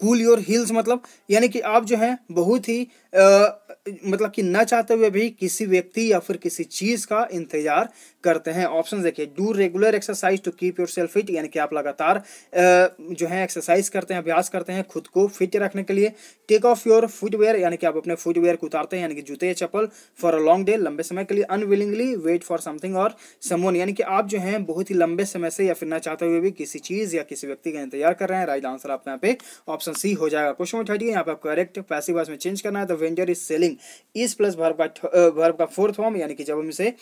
कूल योर हिल्स मतलब यानी कि आप जो है बहुत ही आ, मतलब कि ना चाहते हुए भी किसी व्यक्ति या फिर किसी चीज़ का इंतजार करते हैं ऑप्शन देखिए do regular exercise to keep yourself fit यानी कि आप लगातार जो है एक्सरसाइज करते हैं अभ्यास करते हैं खुद को फिट रखने के लिए टेक ऑफ योर फुटवेयर यानी कि आप अपने फुटवेयर को उतारते हैं यानी कि जूते या चप्पल फॉर अ लॉन्ग डे लंबे समय के लिए अनविलिंगली वेट फॉर समथिंग और समोन यानी कि आप जो है बहुत ही लंबे समय से या फिर ना चाहते हुए भी किसी चीज़ या किसी व्यक्ति का इंतजार कर रहे हैं राइट आंसर आप यहाँ पे ऑप्शन ऑप्शन सी हो जाएगा क्वेश्चन नंबर थर्टी यहाँ पर आपको करेक्ट पैसिव वॉइस में चेंज करना है तो vendor is selling is plus verb का वर्ब का फोर्थ फॉर्म यानी कि जब हम इसे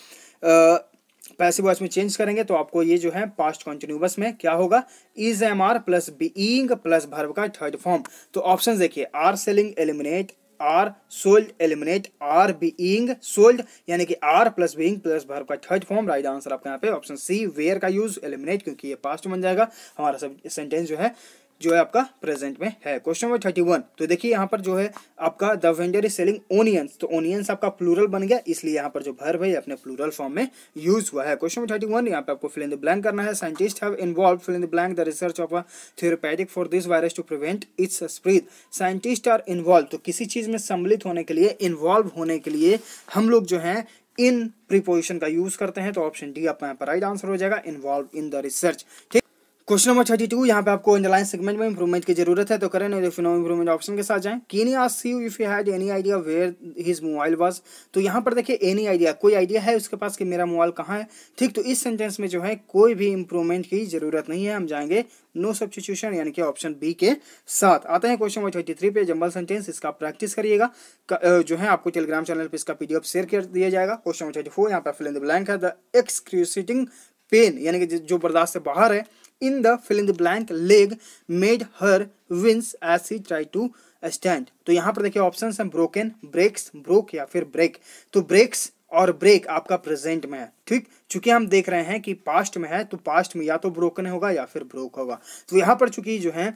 पैसिव वॉइस में चेंज करेंगे तो आपको ये जो है पास्ट कॉन्टिन्यूबस में क्या होगा is am are plus being plus verb का थर्ड फॉर्म तो ऑप्शन देखिए are selling eliminate are sold eliminate are being sold यानी कि are plus being plus verb का थर्ड फॉर्म राइट आंसर आपका यहाँ पे ऑप्शन सी वेयर का यूज एलिमिनेट क्योंकि ये पास्ट बन जाएगा हमारा सब सेंटेंस जो है जो है आपका प्रेजेंट में है क्वेश्चन नंबर थर्टी वन तो देखिए यहाँ पर जो है आपका the vendor is selling onions तो ओनियंस आपका प्लूरल बन गया इसलिए यहाँ पर जो भर भाई अपने प्लूरल फॉर्म में यूज हुआ है क्वेश्चन नंबर थर्टी वन यहाँ पे आपको फिल इन द ब्लैंक करना है scientist have involve fill in the blank the research of a therapeutic for this virus to prevent its spread scientist are involve तो किसी चीज़ में सम्मिलित होने के लिए इन्वॉल्व होने के लिए हम लोग जो है इन प्रीपोजिशन का यूज करते हैं तो ऑप्शन डी आपका यहाँ पर राइट आंसर हो जाएगा इन्वॉल्व इन द रिसर्च ठीक क्वेश्चन नंबर थर्टी टू यहाँ पे आपको अंडरलाइन सेगमेंट में इंप्रूवमेंट की जरूरत है तो करें फिनो इंप्रूवमेंट ऑप्शन के साथ जाएं can you ask you if you had any idea where his mobile was तो यहाँ पर देखिए एनी आइडिया कोई आइडिया है उसके पास कि मेरा मोबाइल कहाँ है ठीक तो इस सेंटेंस में जो है कोई भी इंप्रूवमेंट की जरूरत नहीं है हम जाएंगे नो सब्सटीट्यूशन यानी कि ऑप्शन बी के साथ आते हैं क्वेश्चन नंबर थर्टी थ्री पे जंबल सेंटेंस इसका प्रैक्टिस करिएगा जो है आपको टेलीग्राम चैनल पर इसका पीडीएफ शेयर कर दिया जाएगा क्वेश्चन नंबर थर्टी फोर यहाँ पर फिल इन द ब्लैंक है द एक्सक्रूसिटिंग पेन यानी कि जो बर्दाश्त से बाहर है in the fill in the blank leg made her wince as she tried to stand तो यहाँ पर देखिए ऑप्शन हैं ब्रोकन ब्रेक्स ब्रोक या फिर ब्रेक तो ब्रेक्स और ब्रेक आपका प्रेजेंट में है ठीक चूंकि हम देख रहे हैं कि पास्ट में है तो पास्ट में या तो ब्रोकन होगा या फिर ब्रोक होगा तो यहाँ पर चूंकि जो है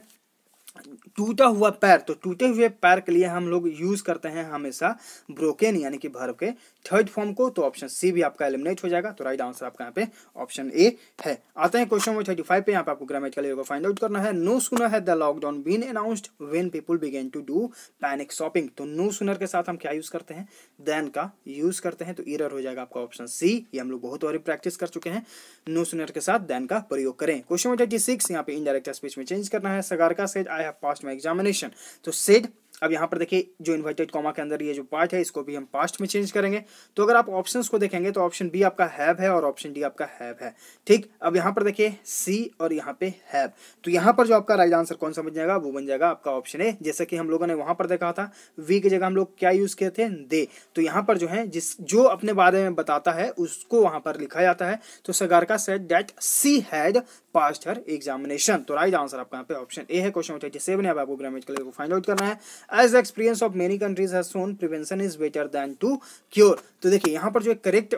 टूटा हुआ पैर तो टूटे हुए पैर के लिए हम लोग यूज करते हैं हमेशा ब्रोकेन यानी कि भर के थर्ड फॉर्म को तो ऑप्शन सी भी आपका एलिमिनेट हो जाएगा तो राइट आंसर आपका यहाँ पे ऑप्शन ए है आते हैं क्वेश्चन नंबर थर्टी फाइव पे यहाँ पे आपको ग्रामेटिकल को फाइंड आउट करना है नो सुनर है the lockdown been announced when people began to do panic shopping तो नो सुनर के साथ हम क्या यूज करते हैं देन का यूज करते हैं तो इरर हो जाएगा आपका ऑप्शन सी ये हम लोग बहुत बार प्रैक्टिस कर चुके हैं नो सुनर के साथ देन का प्रयोग करें क्वेश्चन नंबर थर्टी सिक्स यहाँ पे इनडायरेक्ट स्पीच में चेंज करना है सगार का सेट I have pass my examination तो सेट अब यहाँ पर देखिए जो इन्वर्टेड कॉमा के अंदर ये जो पार्ट है इसको भी हम पास्ट में चेंज करेंगे तो अगर आप ऑप्शन को देखेंगे तो ऑप्शन बी आपका हैव है और ऑप्शन डी आपका हैव है ठीक अब यहाँ पर देखिए सी और यहाँ पे हैव तो यहाँ पर जो आपका राइट आंसर कौन सा बन जाएगा वो बन जाएगा आपका ऑप्शन ए जैसे कि हम लोगों ने वहाँ पर देखा था वी की जगह हम लोग क्या यूज़ किए थे दे तो यहाँ पर जो है जिस जो अपने बारे में बताता है उसको वहाँ पर लिखा जाता है तो सगार का सेट that she had passed her examination तो राइट आंसर आपका यहाँ पे ऑप्शन ए है क्वेश्चन थर्टी सेवन है आपको ग्रामेज कलर को फाइंड आउट करना है as experience of many countries has shown prevention is better than to cure तो देखिए यहाँ पर जो करेक्ट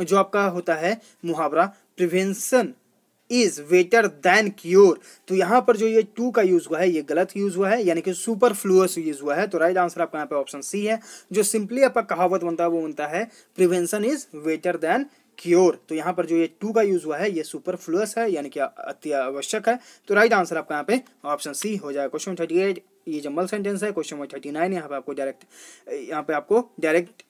जो आपका होता है मुहावरा prevention is better than cure तो यहाँ पर जो ये टू का यूज हुआ है ये गलत यूज हुआ है यानी कि सुपर फ्लूस यूज हुआ है तो राइट आंसर आपका यहाँ पे ऑप्शन सी है जो सिंपली आपका कहावत बनता है वो बनता है prevention is better than cure तो यहाँ पर जो ये टू का यूज हुआ है ये सुपर फ्लूस है यानी कि अति आवश्यक है तो राइट आंसर आपका यहाँ पे ऑप्शन सी हो जाएगा क्वेश्चन थर्टी एट ये जम्बल सेंटेंस है क्वेश्चन नंबर थर्टी नाइन यहाँ पे आपको डायरेक्ट यहाँ पे आपको डायरेक्ट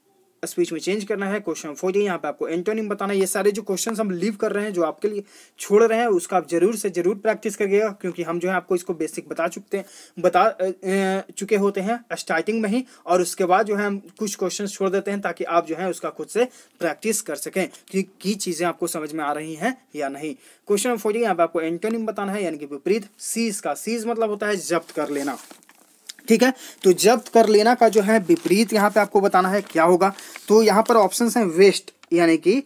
स्पीच में चेंज करना है क्वेश्चन फोर यहाँ पे आपको एंटोनिम बताना ये सारे जो क्वेश्चन हम लीव कर रहे हैं जो आपके लिए छोड़ रहे हैं उसका आप जरूर से जरूर प्रैक्टिस करिएगा क्योंकि हम जो है आपको इसको बेसिक बता चुके हैं बता चुके होते हैं स्टार्टिंग में ही और उसके बाद जो है हम कुछ क्वेश्चन छोड़ देते हैं ताकि आप जो है उसका खुद से प्रैक्टिस कर सकें कि, की चीज़ें आपको समझ में आ रही हैं या नहीं क्वेश्चन फोर यहाँ पे आपको एंटोनिम बताना है यानी कि विपरीत सीज का सीज मतलब होता है जब्त कर लेना ठीक है तो जब्त कर लेना का जो है विपरीत यहाँ पे आपको बताना है क्या होगा तो यहाँ पर ऑप्शन है वेस्ट यानी कि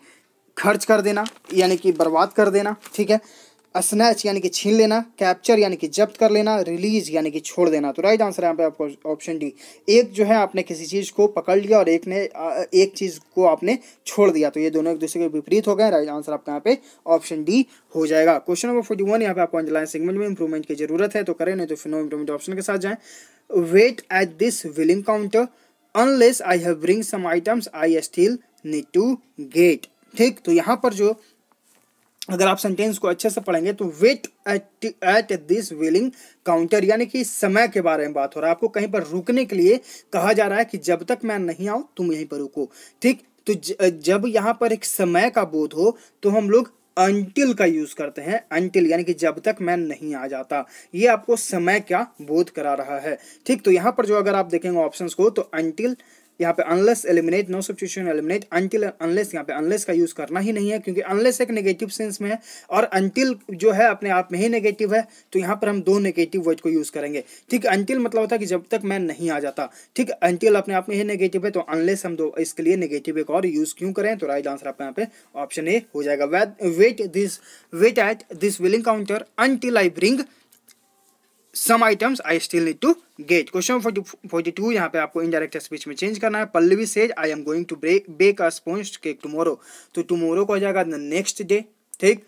खर्च कर देना यानी कि बर्बाद कर देना ठीक है स्नैच यानी कि छीन लेना कैप्चर यानी कि जब्त कर लेना रिलीज यानी कि छोड़ देना तो राइट आंसर है यहाँ पे आपको ऑप्शन डी एक जो है आपने किसी चीज़ को पकड़ लिया और एक ने एक चीज़ को आपने छोड़ दिया तो ये दोनों एक दूसरे के विपरीत हो गए राइट आंसर आपका यहाँ पे ऑप्शन डी हो जाएगा क्वेश्चन नंबर फोर्टी वन यहाँ पे आपको अंजलाइन सेगमेंट में इंप्रूवमेंट की जरूरत है तो करें नहीं तो फिर नो इंप्रूवमेंट ऑप्शन के साथ जाएँ wait at this billing counter unless I have bring some items I still need to get ठीक तो यहाँ पर जो अगर आप सेंटेंस को अच्छे से पढ़ेंगे तो wait at at this billing counter यानी कि समय के बारे में बात हो रहा है आपको कहीं पर रुकने के लिए कहा जा रहा है कि जब तक मैं नहीं आऊँ तुम यहीं पर रुको ठीक तो जब यहाँ पर एक समय का बोध हो तो हम लोग अंटिल का यूज करते हैं अंटिल यानी कि जब तक मैं नहीं आ जाता ये आपको समय का बोध करा रहा है ठीक तो यहाँ पर जो अगर आप देखेंगे ऑप्शंस को तो अंटिल यहाँ पे unless eliminate no substitution eliminate until unless यहाँ पे अनलेस का यूज़ करना ही नहीं है क्योंकि अनलेस एक नेगेटिव सेंस में है और अनटिल जो है अपने आप में ही नेगेटिव है तो यहाँ पर हम दो नेगेटिव वर्ड को यूज़ करेंगे ठीक अनटिल मतलब होता है कि जब तक मैं नहीं आ जाता ठीक अनटिल अपने आप में ही नेगेटिव है तो अनलेस हम दो इसके लिए नेगेटिव एक और यूज़ क्यों करें तो राइट आंसर आपका यहाँ पे ऑप्शन ए हो जाएगा wait this wait at this billing counter until I bring some items I still need to get question forty two यहाँ पे आपको इनडायरेक्ट स्पीच में चेंज करना है Pallavi says I am going to break bake a sponge cake tomorrow तो tomorrow को आ जाएगा नेक्स्ट डे ठीक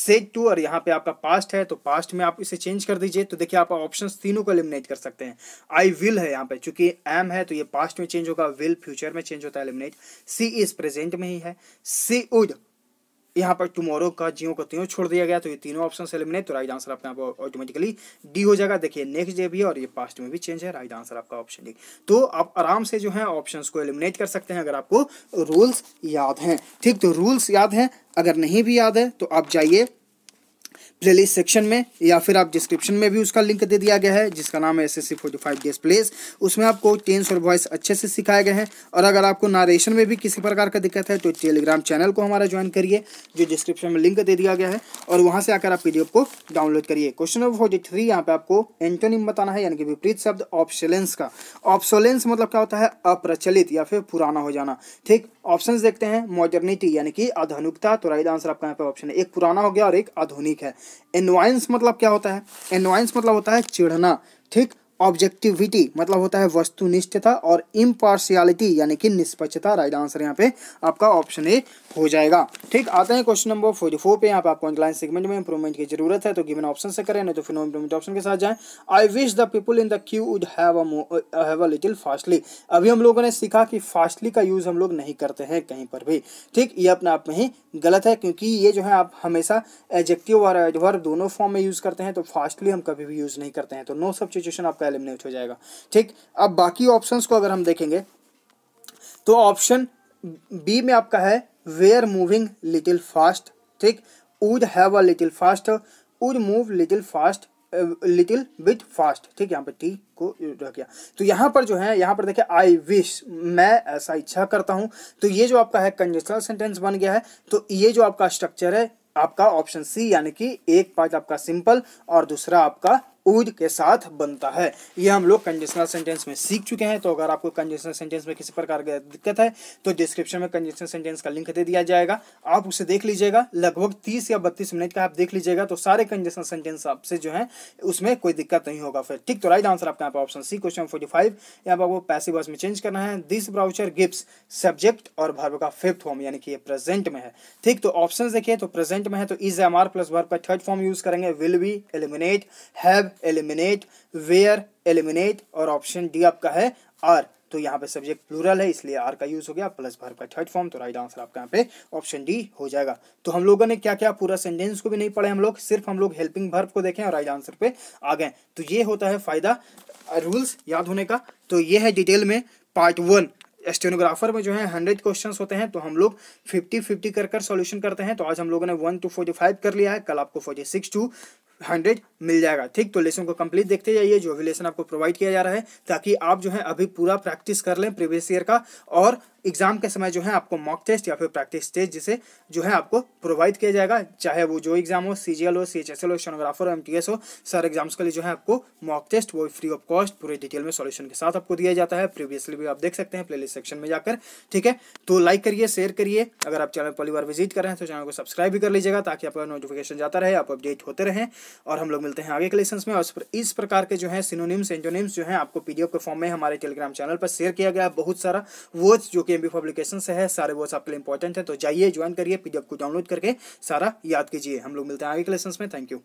सेज टू और यहाँ पे आपका पास्ट है तो पास्ट में आप इसे चेंज कर दीजिए तो देखिए आप ऑप्शन तीनों को एलिमिनेट कर सकते हैं आई विल है यहाँ पे चूंकि एम है तो ये पास्ट में चेंज होगा विल फ्यूचर में चेंज होता है एलिमिनेट सी इज प्रेजेंट में ही है सी उड यहाँ पर टुमोरो का जियो को तीनों छोड़ दिया गया तो ये तीनों ऑप्शन एलिमिनेट तो राइट आंसर आपका ऑटोमेटिकली डी हो जाएगा देखिए नेक्स्ट डे भी और ये पास्ट में भी चेंज है राइट आंसर आपका ऑप्शन डी तो आप आराम से जो है ऑप्शन को एलिमिनेट कर सकते हैं अगर आपको रूल्स याद हैं ठीक तो रूल्स याद हैं अगर नहीं भी याद है तो आप जाइए प्लेलिस्ट सेक्शन में या फिर आप डिस्क्रिप्शन में भी उसका लिंक दे दिया गया है जिसका नाम है S S C forty five days place उसमें आपको टेंस और वॉइस अच्छे से सिखाए गए हैं और अगर आपको नारेशन में भी किसी प्रकार का दिक्कत है तो टेलीग्राम चैनल को हमारा ज्वाइन करिए जो डिस्क्रिप्शन में लिंक दे दिया गया है और वहाँ से आकर आप पी को डाउनलोड करिए क्वेश्चन नंबर फोर्टी थ्री यहाँ पे आपको एंटोनिम बताना है यानी कि विपरीत शब्द ऑप्शोलेंस का ऑप्शोलेंस मतलब क्या होता है अप्रचलित या फिर पुराना हो जाना ठीक ऑप्शन देखते हैं मॉडर्निटी यानी कि आधुनिकता तो राइट आंसर आपका यहाँ पे ऑप्शन है एक पुराना हो गया और एक आधुनिक है एनवाइंस मतलब क्या होता है एनवाइंस मतलब होता है चिढ़ना ठीक ऑब्जेक्टिविटी मतलब होता है वस्तुनिष्ठता और इम्पार्शियलिटी यानी कि निष्पक्षता राइट आंसर यहाँ पे आपका ऑप्शन ए हो जाएगा ठीक आते हैं क्वेश्चन नंबर फोर्टी फोर पे यहाँ पे आपको इंक्लाइन सेगमेंट में इंप्रूवमेंट की जरूरत है तो गिवन ऑप्शन से करें नहीं तो फिर नो इंप्रूवमेंट ऑप्शन के साथ जाए I wish the people in the queue would have a little fastly अभी हम लोगों ने सीखा कि फास्टली का यूज़ हम लोग नहीं करते हैं कहीं पर भी ठीक ये अपने आप में ही गलत है क्योंकि ये जो है आप हमेशा एजेक्टिव और एडवर्ब दोनों फॉर्म में यूज़ करते हैं तो फास्टली हम कभी भी यूज़ नहीं करते हैं तो नो सब सिचुएशन आपका एलिमिनेट हो जाएगा ठीक अब बाकी ऑप्शंस को अगर हम देखेंगे तो ऑप्शन बी में आपका है they are moving little fast ठीक would have a little fast would move little fast little bit fast ठीक यहाँ पे टी को रख गया तो यहाँ पर जो है यहाँ पर देखिए आई विश मैं ऐसा इच्छा करता हूँ तो ये जो आपका है कंडीशनल सेंटेंस बन गया है तो ये जो आपका स्ट्रक्चर है आपका ऑप्शन सी यानी कि एक पार्ट आपका सिंपल और दूसरा आपका उज के साथ बनता है ये हम लोग कंडीशनल सेंटेंस में सीख चुके हैं तो अगर आपको कंडीशनल सेंटेंस में किसी प्रकार की दिक्कत है तो डिस्क्रिप्शन में कंडीशनल सेंटेंस का लिंक दे दिया जाएगा आप उसे देख लीजिएगा लगभग तीस या बत्तीस मिनट का आप देख लीजिएगा तो सारे कंडीशनल सेंटेंस आपसे जो है उसमें कोई दिक्कत नहीं होगा फिर ठीक तो राइट आंसर आपके यहाँ पर option C question forty five यहाँ पर आपको पैसे वर्ष में चेंज करना है दिस ब्राउचर गिप्स सब्जेक्ट और भर्व का फिफ्थ फॉर्म यानी कि ये प्रेजेंट में है ठीक तो ऑप्शन देखिए तो प्रेजेंट में है तो is am are plus verb का थर्ड फॉर्म यूज करेंगे will be eliminate have eliminate were eliminate और ऑप्शन डी आपका है आर तो यहाँ पे सब्जेक्ट प्लूरल है इसलिए आर का यूज हो गया प्लस भर का थर्ड फॉर्म तो राइट आंसर आपका यहाँ पे ऑप्शन डी हो जाएगा तो हम लोगों ने क्या क्या पूरा सेंटेंस को भी नहीं पढ़े हम लोग सिर्फ हम लोग हेल्पिंग भर्व को देखें और राइट आंसर पे आ गए तो ये होता है फायदा रूल्स याद होने का तो ये है डिटेल में पार्ट वन एस्टेनोग्राफर में जो है हंड्रेड क्वेश्चन होते हैं तो हम लोग फिफ्टी फिफ्टी कर कर सॉल्यूशन करते हैं तो आज हम लोगों ने वन टू फोर्टी फाइव कर लिया है कल आपको फोर्टी सिक्स टू हंड्रेड मिल जाएगा ठीक तो लेसन को कंप्लीट देखते जाइए जो भी लेसन आपको प्रोवाइड किया जा रहा है ताकि आप जो है अभी पूरा प्रैक्टिस कर लें प्रीवियस ईयर का और एग्जाम के समय जो है आपको मॉक टेस्ट या फिर प्रैक्टिस टेस्ट जिसे जो है आपको प्रोवाइड किया जाएगा चाहे वो जो एग्जाम हो सी हो सी एच हो सोनोग्राफर हो एम हो सर एग्जाम्स के लिए जो है आपको मॉक टेस्ट वो फ्री ऑफ कॉस्ट पूरे डिटेल में सोल्यूशन के साथ आपको दिया जाता है प्रीवियसली भी आप देख सकते हैं प्ले सेक्शन में जाकर ठीक है तो लाइक करिए शेयर करिए अगर आप चैनल पहली बार विजिट कर रहे हैं तो चैनल को सब्सक्राइब भी कर लीजिएगा ताकि आपका नोटिफिकेशन जाता रहे आप अपडेट होते रहें और हम लोग मिलते हैं आगे के लेसन में और इस प्रकार के जो है सिनोनिम्स एंजोनिम्स जो है आपको पीडीएफ के फॉर्म में हमारे टेलीग्राम चैनल पर शेयर किया गया बहुत सारा वोच जो कि एम पब्लिकेशन से है सारे वोच आपके लिए इंपॉर्टेंट है तो जाइए ज्वाइन करिए पीडीएफ को डाउनलोड करके सारा याद कीजिए हम लोग मिलते हैं आगे के लेसन में थैंक यू